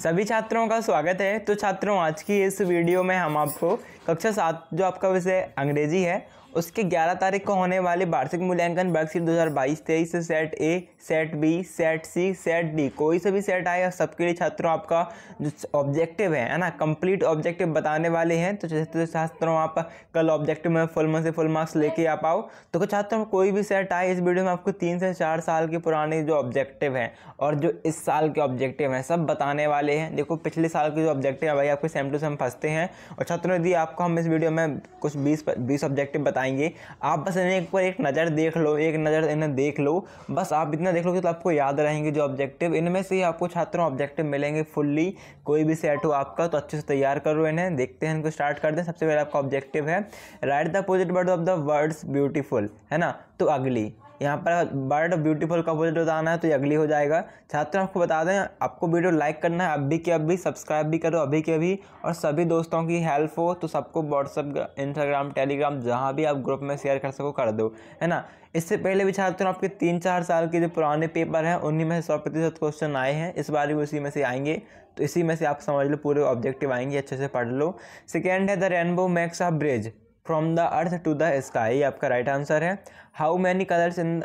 सभी छात्रों का स्वागत है तो छात्रों आज की इस वीडियो में हम आपको कक्षा सात जो आपका विषय अंग्रेजी है उसके 11 तारीख को होने वाले वार्षिक मूल्यांकन वर्कशीट 2022-23 से set A set B set C set D कोई से भी सेट आए सबके लिए छात्रों आपका जो ऑब्जेक्टिव है ना कंप्लीट ऑब्जेक्टिव बताने वाले हैं तो, तो छात्रों आप कल ऑब्जेक्टिव में फुल मन से फुल मार्क्स लेके आ पाओ तो छात्रों कोई भी सेट आए इस वीडियो में आपको तीन से चार साल के पुराने जो ऑब्जेक्टिव हैं और जो इस साल के ऑब्जेक्टिव हैं सब बताने वाले हैं देखो पिछले साल के जो ऑब्जेक्टिव है भाई आपके सेम टू सेम फंसते हैं और छात्रों यदि आपको हम इस वीडियो में कुछ बीस बीस ऑब्जेक्टिव बता बताएंगे आप बस इन्हें एक बार एक नज़र देख लो एक नज़र इन्हें देख लो बस आप इतना देख कि तो आपको याद रहेंगे जो ऑब्जेक्टिव इनमें से ही आपको छात्रों ऑब्जेक्टिव मिलेंगे फुल्ली कोई भी सेट हो आपका तो अच्छे से तैयार करो इन्हें देखते हैं इनको स्टार्ट कर दें सबसे पहले आपका ऑब्जेक्टिव है right the opposite word of the words beautiful है ना तो अगली यहाँ पर बर्ड ब्यूटीफुल का अपोजिट बताना है तो ये अगली हो जाएगा छात्र आपको बता दें आपको वीडियो लाइक करना है अभी के अभी सब्सक्राइब भी करो अभी के अभी और सभी दोस्तों की हेल्प हो तो सबको व्हाट्सअप इंस्टाग्राम टेलीग्राम जहाँ भी आप ग्रुप में शेयर कर सको कर दो है ना इससे पहले भी छात्र आपके तीन चार साल के जो पुराने पेपर हैं उन्हीं में सौ प्रतिशत क्वेश्चन आए हैं इस बार भी उसी में से आएंगे तो इसी में से आप समझ लो पूरे ऑब्जेक्टिव आएंगे अच्छे से पढ़ लो सेकेंड है the rainbow makes of bridge from the earth to the sky आपका राइट right आंसर है how many colours in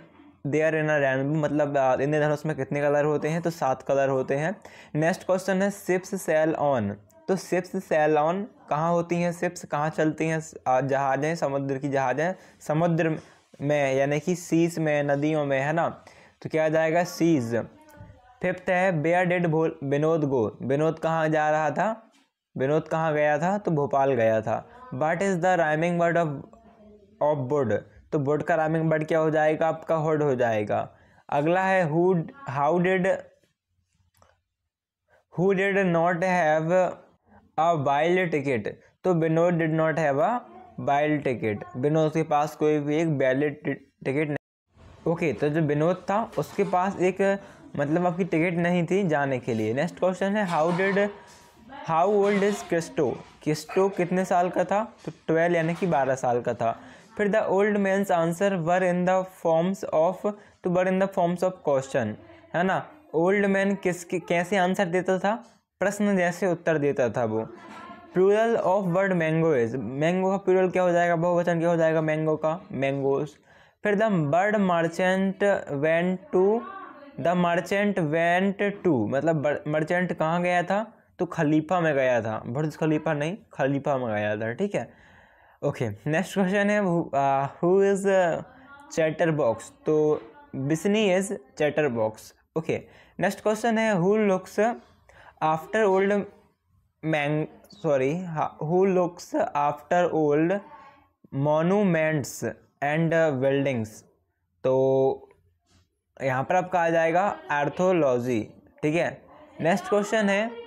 there are in rainbow मतलब मतलब इंद्रधनुष में कितने कलर होते हैं तो सात कलर होते हैं नेक्स्ट क्वेश्चन है सिप्स सेल ऑन तो सिप्स सेल ऑन कहाँ होती हैं सिप्स कहाँ चलती हैं जहाज़ें समुद्र की जहाज़ें समुद्र में यानी कि सीज में नदियों में है ना तो क्या जाएगा सीज फिफ्थ है where did Vinod go Vinod कहाँ जा रहा था विनोद कहाँ गया था तो भोपाल गया था what is the rhyming word of of bud तो बुड का राइमिंग वर्ड क्या हो जाएगा आपका हुड हो जाएगा अगला है who how did who did not have a bile ticket तो Vinod did not have a bile ticket Vinod के पास कोई भी एक बैलिड टिकट नहीं ओके तो जो विनोद था उसके पास एक मतलब आपकी टिकट नहीं थी जाने के लिए नेक्स्ट क्वेश्चन है how did how old is Christo Christo कितने साल का था तो ट्वेल्व यानी कि बारह साल का था फिर the old man's answer were in the forms of तो were in the forms of question है ना ओल्ड मैन किस कैसे आंसर देता था प्रश्न जैसे उत्तर देता था वो plural of word mango is mango का प्लूरल क्या हो जाएगा बहुवचन क्या हो जाएगा मैंगो का मैंगोज फिर the bird merchant went to the merchant went to मतलब मर्चेंट कहाँ गया था तो खलीफा में गया था बुर्ज खलीफा नहीं खलीफा में गया था ठीक है ओके नेक्स्ट क्वेश्चन है हु इज़ चैटर बॉक्स तो बिस्नी is chatterbox okay next question है हु लुक्स आफ्टर ओल्ड मैंग sorry who looks after old monuments and buildings तो यहाँ पर आपका आ जाएगा आर्थोलॉजी ठीक है नेक्स्ट क्वेश्चन है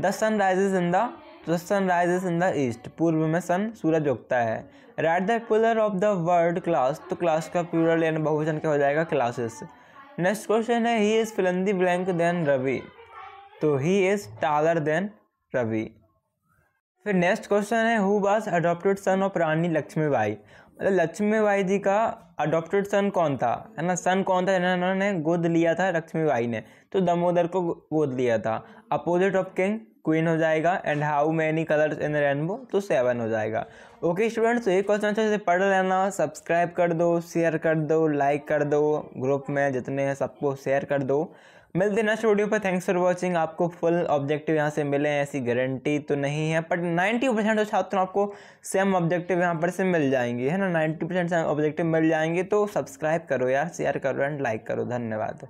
the sun rises in the sun rises in the east पूर्व में सन सूरज उगता है right the plural of the word class तो क्लास का प्लूरल यानी बहुवचन क्या हो जाएगा क्लासेस नेक्स्ट क्वेश्चन है he is fill in the blank then Ravi तो he is taller than Ravi फिर नेक्स्ट क्वेश्चन है who was adopted son of Rani Lakshmibai मतलब लक्ष्मीबाई जी का अडॉप्टेड सन कौन था है ना सन कौन था उन्होंने गोद लिया था लक्ष्मीबाई ने तो दामोदर को गोद लिया था अपोजिट ऑफ किंग क्वीन हो जाएगा and how many colours in rainbow तो सेवन हो जाएगा ओके स्टूडेंट्स तो ये क्वेश्चन अच्छे से पढ़ लेना सब्सक्राइब कर दो शेयर कर दो लाइक कर दो ग्रुप में जितने हैं सबको शेयर कर दो मिलते नेक्स्ट वीडियो पर थैंक्स फॉर वॉचिंग आपको फुल ऑब्जेक्टिव यहाँ से मिले हैं ऐसी गारंटी तो नहीं है बट 90 परसेंट छात्रों आपको सेम ऑब्जेक्टिव यहाँ पर से मिल जाएंगे है ना 90 परसेंट ऑब्जेक्टिव मिल जाएंगे तो सब्सक्राइब करो यार शेयर करो एंड लाइक करो धन्यवाद